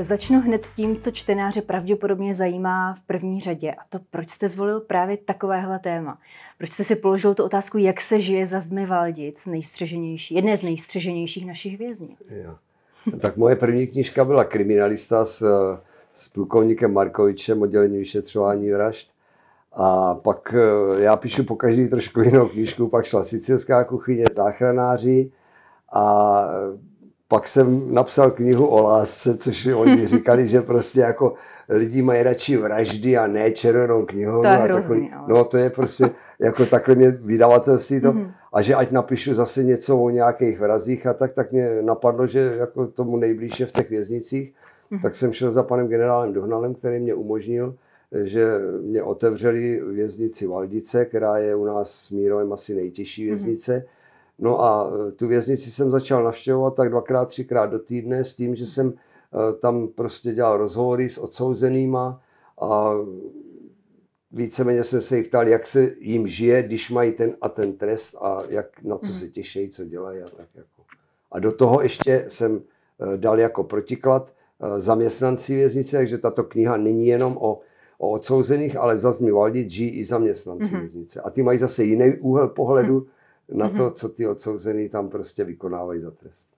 Začnu hned tím, co čtenáře pravděpodobně zajímá v první řadě, a to proč jste zvolil právě takovéhle téma. Proč jste si položil tu otázku, jak se žije za zdmi Valdic, nejstřeženější, jedné z nejstřeženějších našich věznic. Jo. Tak moje první knižka byla Kriminalista s, s plukovníkem Markovičem, oddělení vyšetřování vražd. A pak eh, já píšu po každý trošku jinou knižku, pak šla sicilská kuchyně, záchranáři a pak jsem napsal knihu o lásce, což oni říkali, že prostě jako lidi mají radši vraždy a ne červenou knihu. To je hrozný, takový, ale... No to je prostě, jako takhle mě vydavatelství to. Mm-hmm. A že ať napíšu zase něco o nějakých vrazích a tak, tak mě napadlo, že jako tomu nejblíže v těch věznicích. Mm-hmm. Tak jsem šel za panem generálem Dohnalem, který mě umožnil, že mě otevřeli věznici Valdice, která je u nás s Mírovem asi nejtěžší mhm. věznice. Mm-hmm No a e, tu věznici jsem začal navštěvovat tak dvakrát, třikrát do týdne s tím, že jsem e, tam prostě dělal rozhovory s odsouzenýma a víceméně jsem se jich ptal, jak se jim žije, když mají ten a ten trest a jak, na co se mhm. těší, co dělají a tak jako. A do toho ještě jsem e, dal jako protiklad zaměstnanci věznice, takže tato kniha není jenom o, o odsouzených, ale zase mi valdit žijí i zaměstnanci mm-hmm. věznice. A ty mají zase jiný úhel pohledu, mm-hmm na to, mhm. co ty odsouzený tam prostě vykonávají za trest.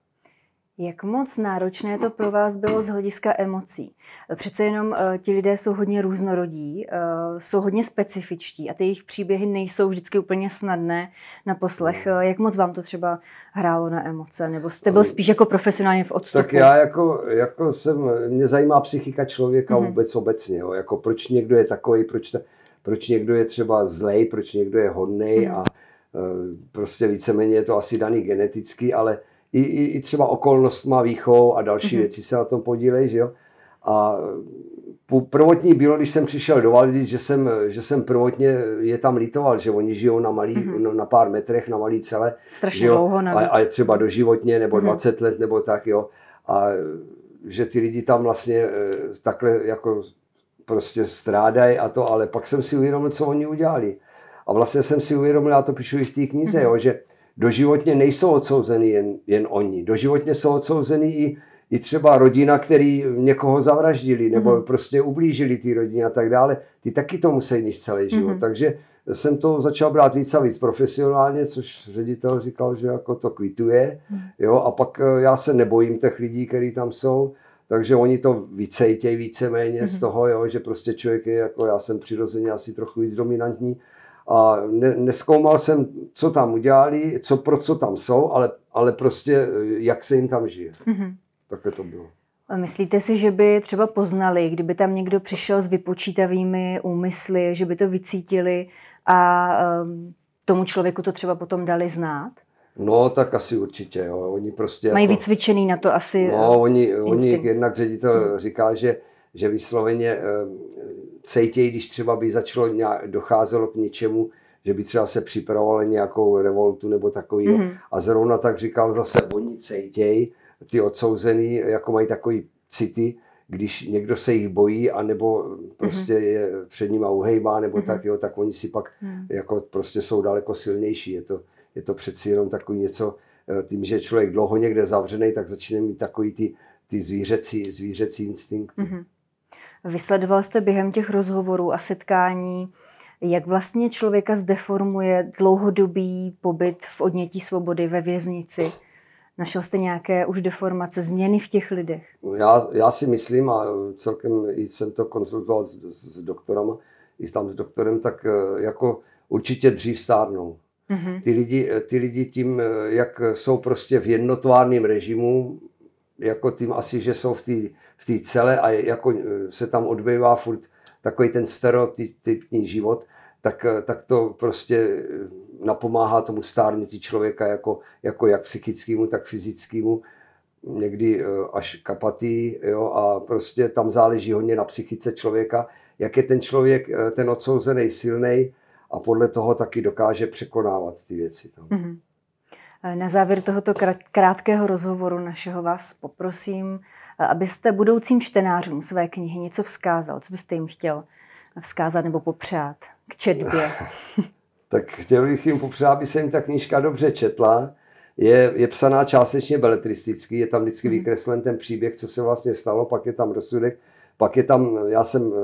Jak moc náročné to pro vás bylo z hlediska emocí? Přece jenom eh, ti lidé jsou hodně různorodí, eh, jsou hodně specifičtí a ty jejich příběhy nejsou vždycky úplně snadné na poslech. No. Eh, jak moc vám to třeba hrálo na emoce? Nebo jste byl spíš jako profesionálně v odstupu? Tak já jako, jako jsem, mě zajímá psychika člověka mm-hmm. vůbec obecně. Jo? Jako proč někdo je takový, proč, ta, proč někdo je třeba zlej, proč někdo je hodný mm-hmm. a Eh, prostě víceméně je to asi daný geneticky, ale i, i, i třeba má výchov a další mm-hmm. věci se na tom podílejí, že jo. A prvotní bylo, když jsem přišel do Valdic, že jsem, že jsem prvotně je tam litoval, že oni žijou na, malý, mm-hmm. na pár metrech, na malý celé. Strašně jo? dlouho navíc. A, a třeba doživotně, nebo mm-hmm. 20 let, nebo tak, jo. A že ty lidi tam vlastně eh, takhle jako prostě strádají a to, ale pak jsem si uvědomil, co oni udělali. A vlastně jsem si uvědomil, já to píšu i v té knize, mhm. jo, že doživotně nejsou odsouzeni jen, jen oni. Doživotně jsou odsouzeni i, i třeba rodina, který někoho zavraždili nebo mm. prostě ublížili té rodině a tak dále. Ty taky to musí nést celý život. Mm. Takže jsem to začal brát víc a víc profesionálně, což ředitel říkal, že jako to kvituje. Mm. Jo, a pak eh, já se nebojím těch lidí, kteří tam jsou. Takže oni to vycejtějí víceméně mm-hmm. z mhm. toho, jo, že prostě člověk je jako, já jsem přirozeně asi trochu víc dominantní, a ne, neskoumal jsem, co tam udělali, co pro co tam jsou, ale, ale prostě eh, jak se jim tam žije. Mm-hmm. Takhle to bylo. Myslíte si, že by třeba poznali, kdyby tam někdo přišel s vypočítavými úmysly, že by to vycítili a um, tomu člověku to třeba potom dali znát? No, tak asi určitě. Jo. Oni prostě Mají jako, vycvičený na to asi. No, eh, oni, oni jednak ředitel hmm. říká, že, že vysloveně ehm, cejtějí, když třeba by začalo nějak, docházelo k něčemu, že by třeba se připravovali nějakou revoltu nebo takový. Mm-hmm. A zrovna tak říkal zase, oni cejtějí, ty odsouzený, jako mají takový city, když někdo se jich bojí, anebo mhm. prostě mm-hmm. je před nima uhejbá, nebo mm-hmm. tak, jo, tak oni si pak mm. jako prostě jsou daleko silnější. Je to, je to přeci jenom takový něco, eh, tím, že je člověk dlouho někde zavřený, tak začne mít takový ty, ty zvířecí, zvířecí instinkty. Mm-hmm. Vysledoval jste během těch rozhovorů a setkání, jak vlastně člověka zdeformuje dlouhodobý pobyt v odnětí svobody ve věznici? Našel jste nějaké už deformace, změny v těch lidech? Já, já si myslím, a celkem jsem to konzultoval s, s, s doktorem, i tam s doktorem, tak eh, jako určitě dřív stárnou. Mm-hmm. Ty, lidi, eh, ty lidi tím, eh, jak jsou prostě v jednotvárném režimu, jako tím asi, že jsou v té v tý a jako e, se tam odbývá furt takový ten stereotypní život, tak, e, tak to prostě e, napomáhá tomu stárnutí člověka jako, jako jak psychickému, tak fyzickému, někdy až kapatý jo, a prostě tam záleží hodně na psychice člověka, jak je ten člověk, ten odsouzený silný a podle toho taky dokáže překonávat ty věci. Tam. No. Mm-hmm. Na závěr tohoto krátkého rozhovoru našeho vás poprosím, abyste budoucím čtenářům své knihy něco vzkázal, co byste jim chtěl vzkázat nebo popřát k četbě. tak chtěl bych jim popřát, aby se jim ta knížka dobře četla. Je, je psaná částečně beletristicky, je tam vždycky mhm. vykreslen ten příběh, co se vlastně stalo, pak je tam rozsudek pak je tam, já jsem eh,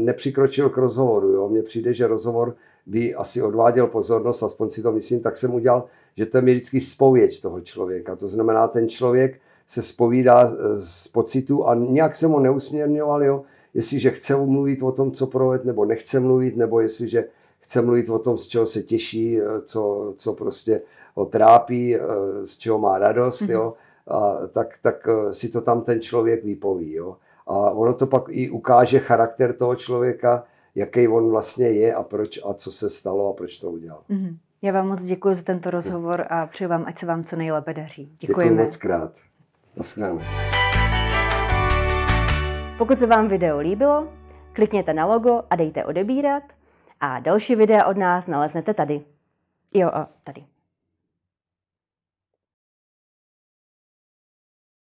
nepřikročil k rozhovoru, jo. mně přijde, že rozhovor by asi odváděl pozornost, aspoň si to myslím, tak jsem udělal, že to je vždycky spověď toho člověka. To znamená, ten člověk se spovídá eh, z pocitu a nějak jsem ho neusměrňoval, jo. jestliže chce mluvit o tom, co proved, nebo nechce mluvit, nebo jestliže chce mluvit o tom, z čeho se těší, eh, co, co prostě ho trápí, z čeho má radost, mhm. jo. A tak, tak si to tam ten člověk vypoví. Jo. A ono to pak i ukáže charakter toho člověka, jaký on vlastně je a proč a co se stalo a proč to udělal. Mm-hmm. Já vám moc děkuji za tento rozhovor a přeju vám, ať se vám co nejlépe daří. Děkujeme. Děkuji moc krát. Naschledanou. Pokud se vám video líbilo, klikněte na logo a dejte odebírat a další videa od nás naleznete tady. Jo, a tady.